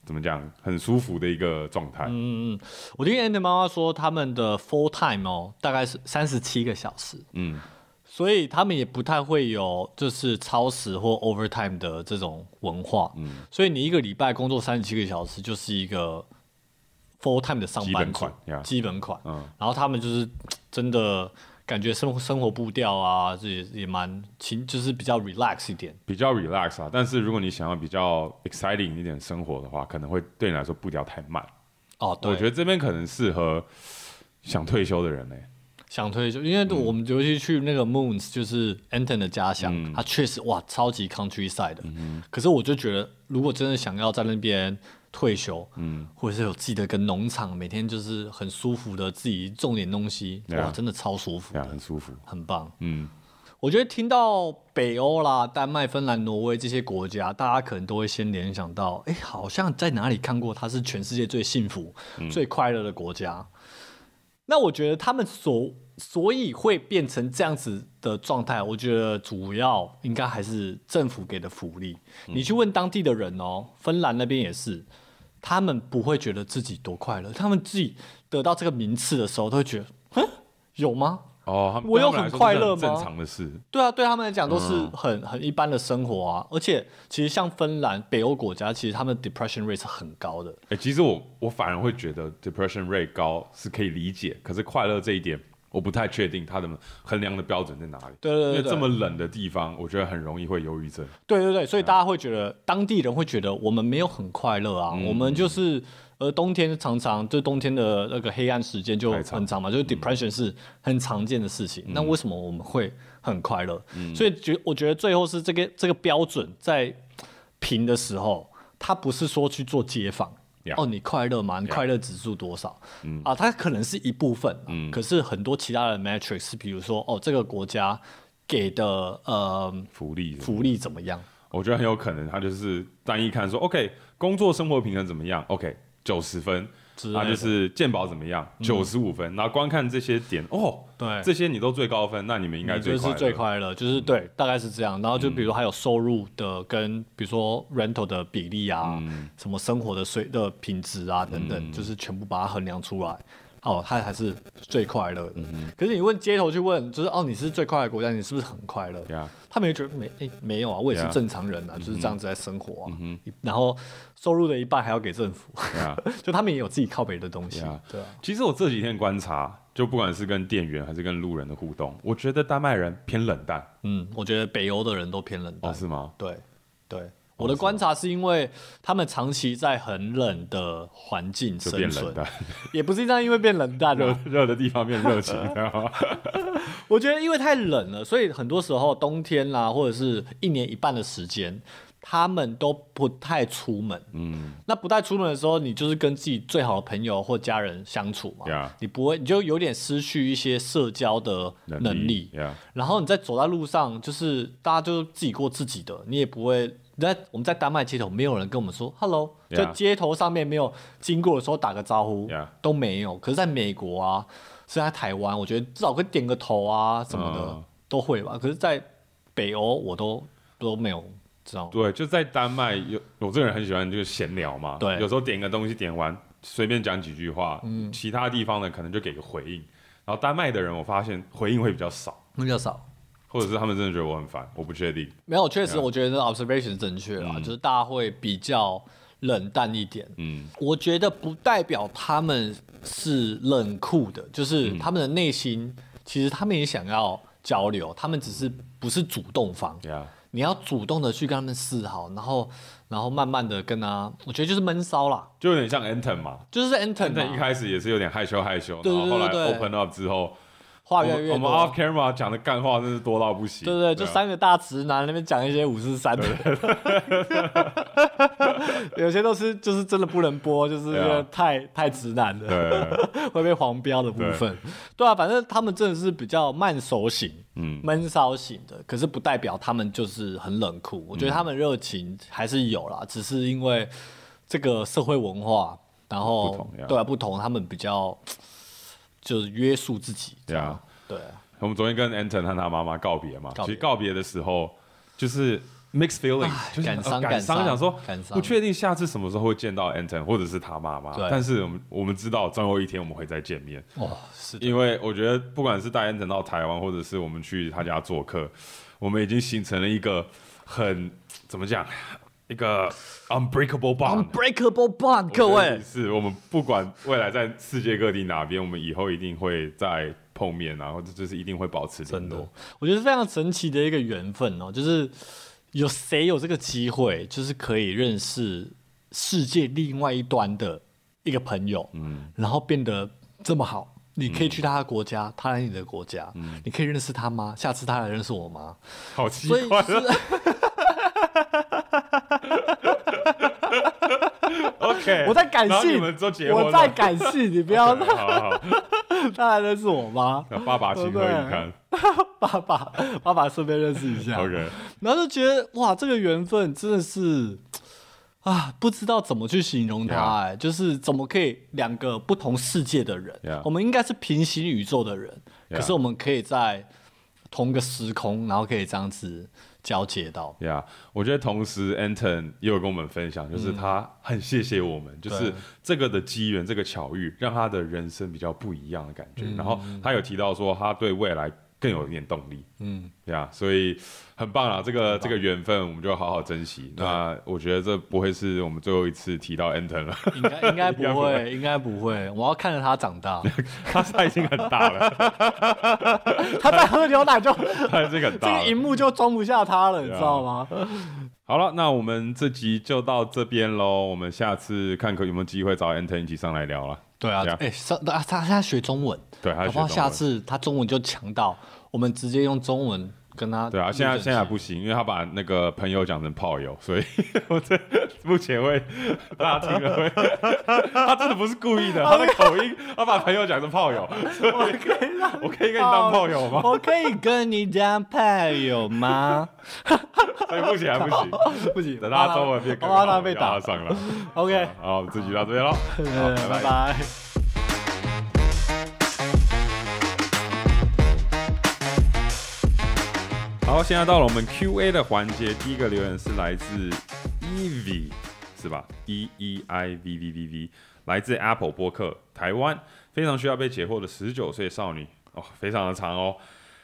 怎么讲？很舒服的一个状态。嗯嗯我听 Andy 妈妈说，他们的 full time 哦，大概是三十七个小时。嗯，所以他们也不太会有就是超时或 over time 的这种文化。嗯，所以你一个礼拜工作三十七个小时，就是一个 full time 的上班款，基本款。嗯，然后他们就是真的。感觉生生活步调啊，这也也蛮轻，就是比较 relax 一点，比较 relax 啊。但是如果你想要比较 exciting 一点生活的话，可能会对你来说步调太慢。哦，对，我觉得这边可能适合想退休的人嘞。想退休，因为我们尤其去那个 Moons，就是 Anton 的家乡，它确实哇，超级 countryside 的。可是我就觉得，如果真的想要在那边，退休，嗯，或者是有自己的个农场，每天就是很舒服的，自己种点东西，哇，真的超舒服，很舒服，很棒，嗯。我觉得听到北欧啦、丹麦、芬兰、挪威这些国家，大家可能都会先联想到，哎，好像在哪里看过，它是全世界最幸福、最快乐的国家。那我觉得他们所所以会变成这样子的状态，我觉得主要应该还是政府给的福利。你去问当地的人哦，芬兰那边也是。他们不会觉得自己多快乐，他们自己得到这个名次的时候，都会觉得，嗯，有吗？哦，我又很快乐吗？正常的事。对啊，对他们来讲都是很很一般的生活啊。而且，其实像芬兰、北欧国家，其实他们 depression rate 是很高的。哎，其实我我反而会觉得 depression rate 高是可以理解，可是快乐这一点。我不太确定他的衡量的标准在哪里。对对对，因为这么冷的地方，我觉得很容易会忧郁症。对对对，所以大家会觉得当地人会觉得我们没有很快乐啊，我们就是，呃，冬天常常就冬天的那个黑暗时间就很长嘛，就是 depression 是很常见的事情。那为什么我们会很快乐？所以觉我觉得最后是这个这个标准在评的时候，他不是说去做街访。哦，你快乐吗？你快乐指数多少？啊，它可能是一部分，嗯，可是很多其他的 metrics，比如说，哦，这个国家给的呃福利福利怎么样？我觉得很有可能，他就是单一看说，OK，工作生活平衡怎么样？OK，九十分。那就是鉴宝怎么样？九十五分。那观看这些点哦，对，这些你都最高分，那你们应该最就是最快乐，就是对，大概是这样。然后就比如还有收入的跟，比如说 rental 的比例啊，什么生活的水的品质啊等等，就是全部把它衡量出来。哦，他才是最快乐。嗯可是你问街头去问，就是哦，你是最快乐国家，你是不是很快乐？他们觉得没没有啊，我也是正常人啊，就是这样子在生活。嗯然后收入的一半还要给政府。就他们也有自己靠北的东西。对啊。其实我这几天观察，就不管是跟店员还是跟路人的互动，我觉得丹麦人偏冷淡。嗯，我觉得北欧的人都偏冷淡。是吗？对，对。我的观察是因为他们长期在很冷的环境生存，也不是这样，因为变冷淡，热热的地方变热情。我觉得因为太冷了，所以很多时候冬天啦，或者是一年一半的时间，他们都不太出门。嗯，那不太出门的时候，你就是跟自己最好的朋友或家人相处嘛。你不会，你就有点失去一些社交的能力。然后你在走在路上，就是大家就自己过自己的，你也不会。在我们在丹麦街头，没有人跟我们说 hello，在街头上面没有经过的时候打个招呼都没有。可是在美国啊，是在台湾，我觉得至少会点个头啊什么的都会吧。可是，在北欧我都都没有知道。对，就在丹麦，有有这个人很喜欢就是闲聊嘛。对，有时候点个东西点完，随便讲几句话。嗯，其他地方的可能就给个回应，然后丹麦的人我发现回应会比较少，会较少。或者是他们真的觉得我很烦，我不确定。没有，确实我觉得 observation 正确啦，就是大家会比较冷淡一点。嗯，我觉得不代表他们是冷酷的，就是他们的内心其实他们也想要交流，他们只是不是主动方。你要主动的去跟他们示好，然后然后慢慢的跟他，我觉得就是闷骚啦，就有点像 Anton 嘛，就是 Anton，他一开始也是有点害羞害羞，然后后来 open up 之后。我们阿 Karma 讲的干话真是多到不行。对对对，就三个大直男那边讲一些五四三。的，有些都是就是真的不能播，就是因为太太直男的，会被黄标的部分。对啊，反正他们真的是比较慢熟型，嗯，闷骚型的。可是不代表他们就是很冷酷，我觉得他们热情还是有啦，只是因为这个社会文化，然后对啊不同，他们比较。就是约束自己，对啊，对。我们昨天跟 Anton 和他妈妈告别嘛，其实告别的时候就是 mixed feeling，感伤感伤，想说不确定下次什么时候会见到 Anton 或者是他妈妈，但是我们我们知道总有一天我们会再见面。哇，是，因为我觉得不管是带 Anton 到台湾，或者是我们去他家做客，我们已经形成了一个很怎么讲？一个 unbreakable bond，unbreakable bond。各位是，我们不管未来在世界各地哪边，我们以后一定会再碰面，然后者就是一定会保持联络。真的，我觉得非常神奇的一个缘分哦，就是有谁有这个机会，就是可以认识世界另外一端的一个朋友，嗯，然后变得这么好，你可以去他的国家，他来你的国家，你可以认识他吗？下次他来认识我吗？好奇怪。我在感性，我在感性，你，不要。好，还认识我吗？爸爸，请喝一干。爸爸，爸爸，顺便认识一下。OK。然后就觉得哇，这个缘分真的是啊，不知道怎么去形容它。哎，就是怎么可以两个不同世界的人，我们应该是平行宇宙的人，可是我们可以在同个时空，然后可以这样子。交接到，对啊，我觉得同时 Anton 也有跟我们分享，就是他很谢谢我们，就是这个的机缘，这个巧遇，让他的人生比较不一样的感觉。然后他有提到说，他对未来。更有一点动力，嗯，对啊，所以很棒啊！这个这个缘分，我们就好好珍惜。那我觉得这不会是我们最后一次提到恩腾了，应该 应该不会，应该不会。我要看着他长大，他他已经很大了，他再喝牛奶就他已经很大，这个荧幕就装不下他了，你知道吗？好了，那我们这集就到这边喽。我们下次看可有没有机会找恩腾一起上来聊了。对啊，哎，上他他他学中文，然后下次他中文就强到，我们直接用中文。跟他对啊，现在现在不行，因为他把那个朋友讲成炮友，所以 我目前会 大家听了会，他真的不是故意的，他的口音，他把朋友讲成炮友，我可以，我可以跟你当炮友吗？我可以跟你当炮友吗？所以不行，不行，不行。等他中我别他被打伤了。OK，好，自己到这边喽，拜拜。好，现在到了我们 Q A 的环节，第一个留言是来自 e v 是吧？E E I V V V V，来自 Apple 播客，台湾，非常需要被解惑的十九岁少女哦，非常的长哦。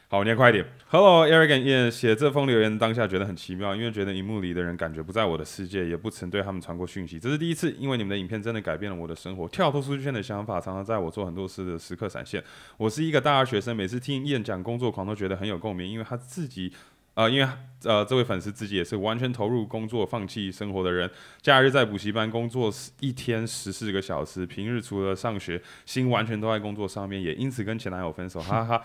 好，念快一点。Hello，Eragon，写这封留言当下觉得很奇妙，因为觉得荧幕里的人感觉不在我的世界，也不曾对他们传过讯息，这是第一次。因为你们的影片真的改变了我的生活。跳出舒适圈的想法常常在我做很多事的时刻闪现。我是一个大二学生，每次听燕讲工作狂都觉得很有共鸣，因为他自己，呃，因为呃，这位粉丝自己也是完全投入工作、放弃生活的人。假日在补习班工作一天十四个小时，平日除了上学，心完全都在工作上面，也因此跟前男友分手，哈哈。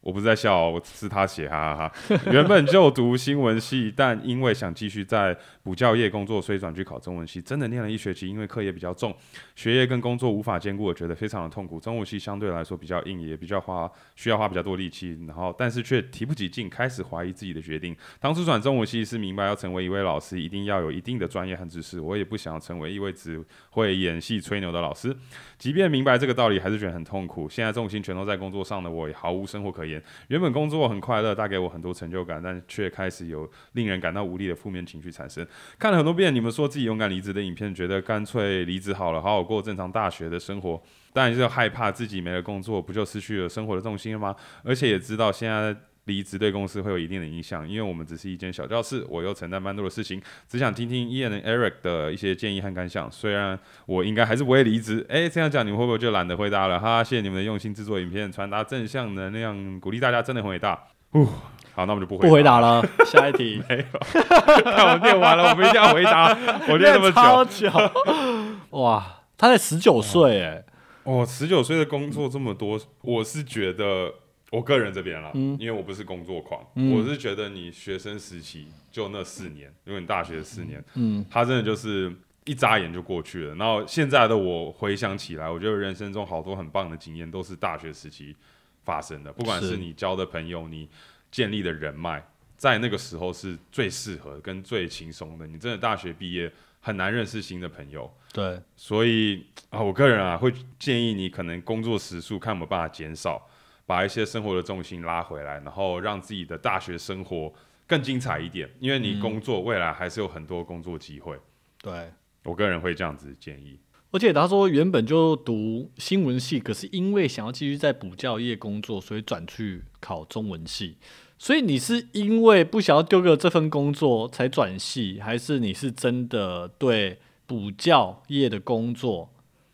我不是在笑，我是他写，哈哈哈。原本就读新闻系，但因为想继续在补教业工作，所以转去考中文系。真的念了一学期，因为课也比较重，学业跟工作无法兼顾，我觉得非常的痛苦。中文系相对来说比较硬，也比较花，需要花比较多力气。然后，但是却提不起劲，开始怀疑自己的决定。当初转中文系是明白要成为一位老师，一定要有一定的专业和知识。我也不想成为一位只会演戏吹牛的老师。即便明白这个道理，还是觉得很痛苦。现在重心全都在工作上的我，也毫无生活可言。原本工作很快乐，带给我很多成就感，但却开始有令人感到无力的负面情绪产生。看了很多遍你们说自己勇敢离职的影片，觉得干脆离职好了，好好过正常大学的生活。但就是害怕自己没了工作，不就失去了生活的重心了吗？而且也知道现在。离职对公司会有一定的影响，因为我们只是一间小教室，我又承担蛮多的事情。只想听听 a N Eric 的一些建议和感想，虽然我应该还是不会离职。哎，这样讲你们会不会就懒得回答了？哈，谢谢你们的用心制作影片，传达正向能量，鼓励大家，真的很伟大。哦，好，那我们就不回不回答了。下一题，看我念完了，我们一定要回答。我念那么久，哇，他在十九岁，哎，哦，十九岁的工作这么多，我是觉得。我个人这边啦，因为我不是工作狂，我是觉得你学生时期就那四年，因为你大学四年，嗯，他真的就是一眨眼就过去了。然后现在的我回想起来，我觉得人生中好多很棒的经验都是大学时期发生的，不管是你交的朋友，你建立的人脉，在那个时候是最适合跟最轻松的。你真的大学毕业很难认识新的朋友，对。所以啊，我个人啊会建议你可能工作时数看有没有办法减少。把一些生活的重心拉回来，然后让自己的大学生活更精彩一点。因为你工作未来还是有很多工作机会。对，我个人会这样子建议。而且他说原本就读新闻系，可是因为想要继续在补教业工作，所以转去考中文系。所以你是因为不想要丢掉这份工作才转系，还是你是真的对补教业的工作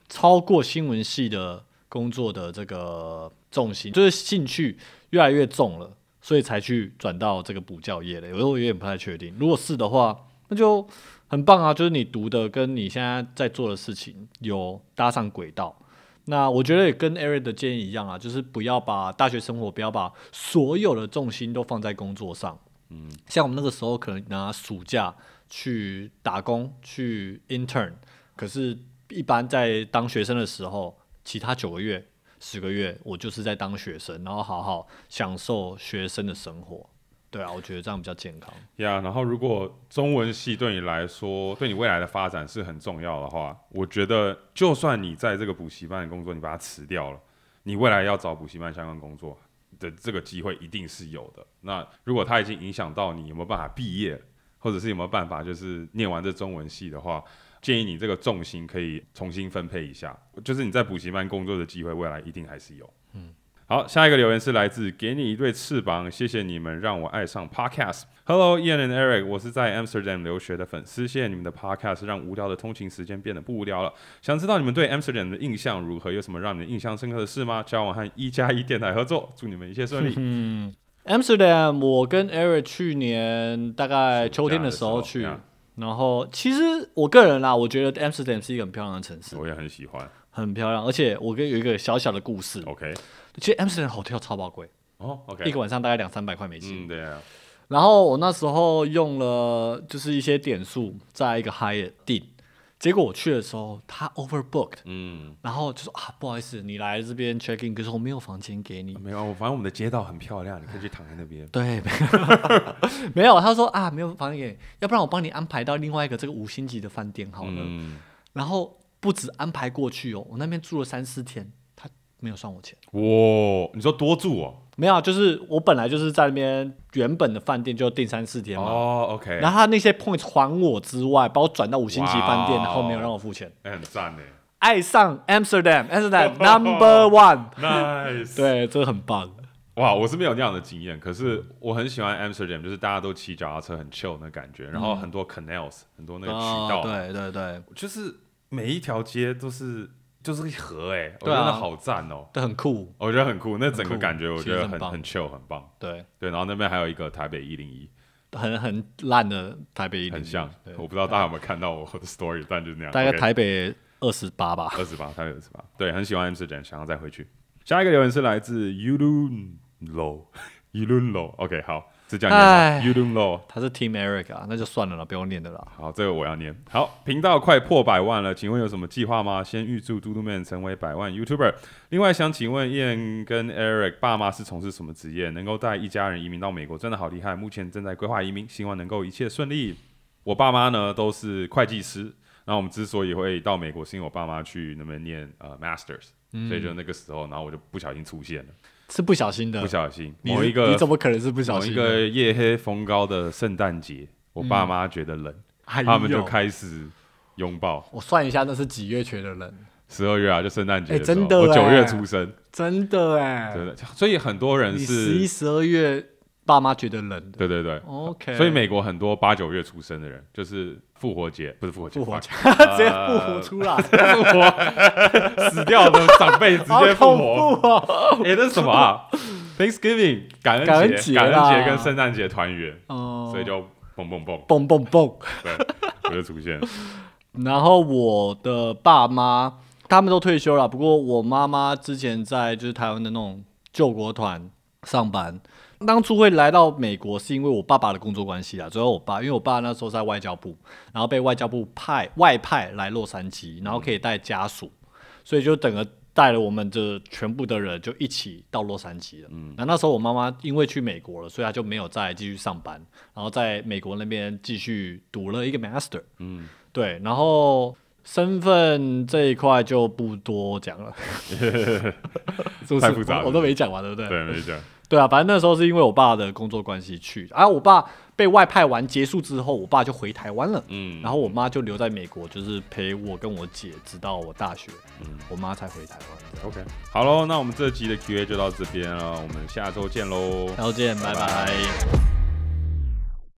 超过新闻系的工作的这个？重心就是兴趣越来越重了，所以才去转到这个补教业的。有时候有点不太确定，如果是的话，那就很棒啊！就是你读的跟你现在在做的事情有搭上轨道。那我觉得也跟 Eric 的建议一样啊，就是不要把大学生活，不要把所有的重心都放在工作上。嗯，像我们那个时候可能拿暑假去打工去 intern，可是，一般在当学生的时候，其他九个月。十个月，我就是在当学生，然后好好享受学生的生活。对啊，我觉得这样比较健康。呀，然后如果中文系对你来说，对你未来的发展是很重要的话，我觉得就算你在这个补习班的工作，你把它辞掉了，你未来要找补习班相关工作的这个机会一定是有的。那如果它已经影响到你，有没有办法毕业，或者是有没有办法就是念完这中文系的话？建议你这个重心可以重新分配一下，就是你在补习班工作的机会，未来一定还是有。嗯，好，下一个留言是来自“给你一对翅膀”，谢谢你们让我爱上 Podcast。Hello，Ian and Eric，我是在 Amsterdam 留学的粉丝，谢谢你们的 Podcast，让无聊的通勤时间变得不无聊了。想知道你们对 Amsterdam 的印象如何？有什么让你印象深刻的事吗？交往和一加一电台合作，祝你们一切顺利。嗯，Amsterdam，我跟 Eric 去年大概秋天的时候去。然后，其实我个人啦，我觉得 Amsterdam 是一个很漂亮的城市，我也很喜欢，很漂亮。而且我跟有一个小小的故事，OK。其实 Amsterdam 好跳超宝贵哦，OK，一个晚上大概两三百块美金，对啊。然后我那时候用了，就是一些点数，在一个 Hyatt 结果我去的时候，他 overbooked，嗯，然后就说啊，不好意思，你来这边 check in，可是我没有房间给你。没有，反正我们的街道很漂亮，你可以去躺在那边。对，没有，没有。他说啊，没有房间，给，要不然我帮你安排到另外一个这个五星级的饭店好了。然后不止安排过去哦，我那边住了三四天，他没有算我钱。哇，你说多住哦？没有，就是我本来就是在那边原本的饭店就订三四天嘛。哦，OK。然后他那些 points 还我之外，把我转到五星级饭店，然后没有让我付钱。哎，很赞呢。爱上 Amsterdam，Amsterdam number one。Nice。对，这个很棒。哇，我是没有那样的经验，可是我很喜欢 Amsterdam，就是大家都骑脚踏车很 chill 那感觉，然后很多 canals，很多那个渠道，对对对，就是每一条街都是。就是一盒哎，我觉得好赞哦，这很酷，我觉得很酷，那整个感觉我觉得很很 chill 很棒。对对，然后那边还有一个台北一零一，很很烂的台北一零一，很像，我不知道大家有没有看到我的 story，但就是那样。大概台北二十八吧，二十八，台北二十八，对，很喜欢 M 四零，想要再回去。下一个留言是来自 Yulun Lo，Yulun Lo，OK 好。是这样念 know，他是 Team Eric 啊，那就算了啦，不用念的啦。好，这个我要念。好，频道快破百万了，请问有什么计划吗？先预祝 d 嘟 d m a n 成为百万 YouTuber。另外想请问燕跟 Eric 爸妈是从事什么职业？能够带一家人移民到美国，真的好厉害。目前正在规划移民，希望能够一切顺利。我爸妈呢都是会计师。那我们之所以会到美国，是因为我爸妈去那边念呃 Masters，所以就那个时候，然后我就不小心出现了。是不小心的，不小心。某一个你怎么可能是不小心？某一个夜黑风高的圣诞节，我爸妈觉得冷，他们就开始拥抱。我算一下，那是几月觉的冷？十二月啊，就圣诞节。哎，真的，我九月出生，真的哎，真的。所以很多人是十一、十二月爸妈觉得冷的。对对对，OK。所以美国很多八九月出生的人就是。复活节不是复活节，复活节 直接复活出来，复活 死掉的长辈直接复活，也是什么啊？Thanksgiving 感恩节，感恩节跟圣诞节团圆，所以就蹦蹦蹦蹦蹦蹦，对，就出现。然后我的爸妈他们都退休了，不过我妈妈之前在就是台湾的那种救国团上班。当初会来到美国是因为我爸爸的工作关系啊。最后，我爸因为我爸那时候在外交部，然后被外交部派外派来洛杉矶，然后可以带家属，所以就等着带了我们这全部的人就一起到洛杉矶了。嗯，那那时候我妈妈因为去美国了，所以她就没有再继续上班，然后在美国那边继续读了一个 master。嗯，对，然后身份这一块就不多讲了。太复杂，我都没讲完，对不对？对，没讲。对啊，反正那时候是因为我爸的工作关系去，然我爸被外派完结束之后，我爸就回台湾了，嗯，然后我妈就留在美国，就是陪我跟我姐，直到我大学，嗯，我妈才回台湾。OK，好喽，那我们这集的 Q&A 就到这边了，我们下周见喽，周见，拜拜。